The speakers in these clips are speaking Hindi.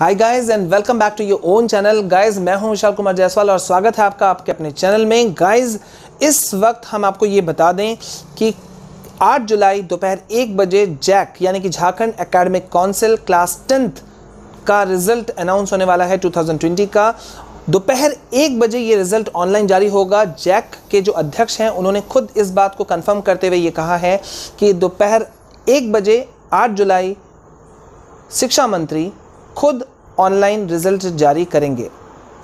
hi guys and welcome back to your own channel guys मैं हूं विशाल कुमार जायसवाल और स्वागत है आपका आपके अपने चैनल में गाइस इस वक्त हम आपको ये बता दें कि 8 जुलाई दोपहर एक बजे जैक यानी कि Jharkhand academic council class tenth का रिजल्ट अनाउंस होने वाला है 2020 का दोपहर एक बजे ये रिजल्ट ऑनलाइन जारी होगा जैक के जो अध्यक्ष हैं उन्होंने खुद इस बात को कन्फर्म करते हुए ये कहा है कि दोपहर एक बजे आठ जुलाई शिक्षा मंत्री खुद ऑनलाइन रिजल्ट जारी करेंगे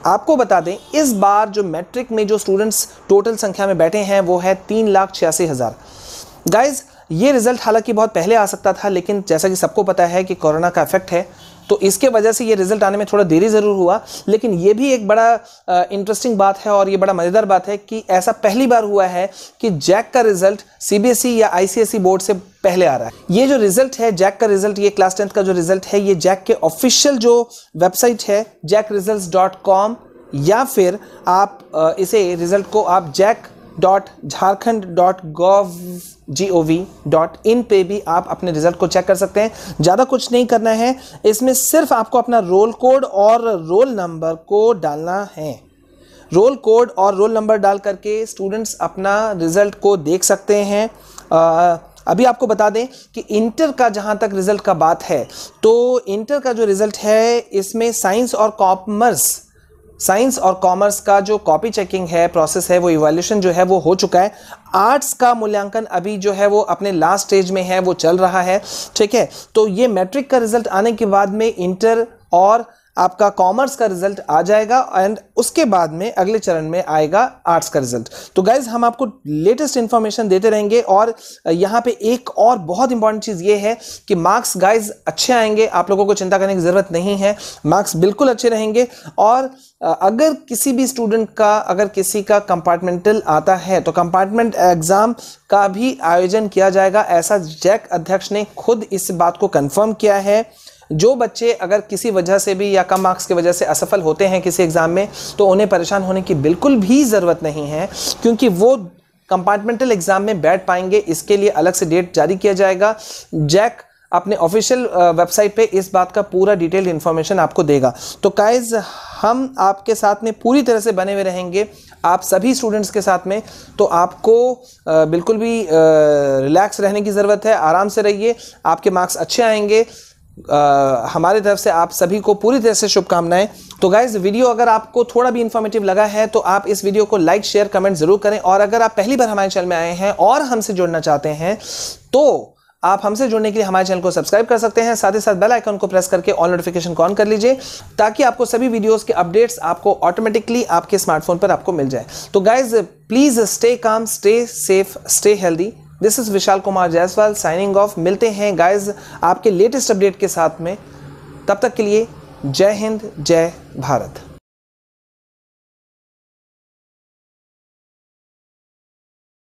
आपको बता दें इस बार जो मैट्रिक में जो स्टूडेंट्स टोटल संख्या में बैठे हैं वो है तीन लाख छियासी हज़ार गाइज ये रिज़ल्ट हालांकि बहुत पहले आ सकता था लेकिन जैसा कि सबको पता है कि कोरोना का इफेक्ट है तो इसके वजह से ये रिजल्ट आने में थोड़ा देरी ज़रूर हुआ लेकिन ये भी एक बड़ा इंटरेस्टिंग बात है और ये बड़ा मज़ेदार बात है कि ऐसा पहली बार हुआ है कि जैक का रिजल्ट सीबीएसई e या आईसीएसई बोर्ड e से पहले आ रहा है ये जो रिजल्ट है जैक का रिजल्ट ये क्लास टेंथ का जो रिजल्ट है ये जैक के ऑफिशियल जो वेबसाइट है जैक या फिर आप इसे रिजल्ट को आप JAC dot Jharkhand dot gov G O V dot in पर भी आप अपने रिजल्ट को चेक कर सकते हैं ज़्यादा कुछ नहीं करना है इसमें सिर्फ आपको अपना रोल कोड और रोल नंबर को डालना है रोल कोड और रोल नंबर डाल करके स्टूडेंट्स अपना रिज़ल्ट को देख सकते हैं आ, अभी आपको बता दें कि इंटर का जहाँ तक रिज़ल्ट का बात है तो इंटर का जो रिज़ल्ट है इसमें साइंस और कॉमर्स साइंस और कॉमर्स का जो कॉपी चेकिंग है प्रोसेस है वो इवोल्यूशन जो है वो हो चुका है आर्ट्स का मूल्यांकन अभी जो है वो अपने लास्ट स्टेज में है वो चल रहा है ठीक है तो ये मैट्रिक का रिजल्ट आने के बाद में इंटर और आपका कॉमर्स का रिजल्ट आ जाएगा एंड उसके बाद में अगले चरण में आएगा आर्ट्स का रिजल्ट तो गाइज हम आपको लेटेस्ट इन्फॉर्मेशन देते रहेंगे और यहाँ पे एक और बहुत इंपॉर्टेंट चीज़ ये है कि मार्क्स गाइज अच्छे आएंगे आप लोगों को चिंता करने की ज़रूरत नहीं है मार्क्स बिल्कुल अच्छे रहेंगे और अगर किसी भी स्टूडेंट का अगर किसी का कंपार्टमेंटल आता है तो कंपार्टमेंट एग्ज़ाम का भी आयोजन किया जाएगा ऐसा जैक अध्यक्ष ने खुद इस बात को कंफर्म किया है जो बच्चे अगर किसी वजह से भी या कम मार्क्स की वजह से असफल होते हैं किसी एग्ज़ाम में तो उन्हें परेशान होने की बिल्कुल भी ज़रूरत नहीं है क्योंकि वो कंपार्टमेंटल एग्ज़ाम में बैठ पाएंगे इसके लिए अलग से डेट जारी किया जाएगा जैक अपने ऑफिशियल वेबसाइट पे इस बात का पूरा डिटेल इन्फॉर्मेशन आपको देगा तो काइज हम आपके साथ में पूरी तरह से बने हुए रहेंगे आप सभी स्टूडेंट्स के साथ में तो आपको बिल्कुल भी रिलैक्स रहने की ज़रूरत है आराम से रहिए आपके मार्क्स अच्छे आएंगे आ, हमारे तरफ से आप सभी को पूरी तरह से शुभकामनाएं तो गाइज वीडियो अगर आपको थोड़ा भी इन्फॉर्मेटिव लगा है तो आप इस वीडियो को लाइक शेयर कमेंट ज़रूर करें और अगर आप पहली बार हमारे चैनल में आए हैं और हमसे जुड़ना चाहते हैं तो आप हमसे जुड़ने के लिए हमारे चैनल को सब्सक्राइब कर सकते हैं साथ ही साथ बेल आइकन को प्रेस करके ऑल नोटिफिकेशन ऑन कर लीजिए ताकि आपको सभी वीडियोस के अपडेट्स आपको ऑटोमेटिकली आपके स्मार्टफोन पर आपको मिल जाए तो guys please stay calm stay safe stay healthy this is Vishal Kumar Jaiswal signing off मिलते हैं गाइज आपके लेटेस्ट अपडेट के साथ में तब तक के लिए जय हिंद जय भारत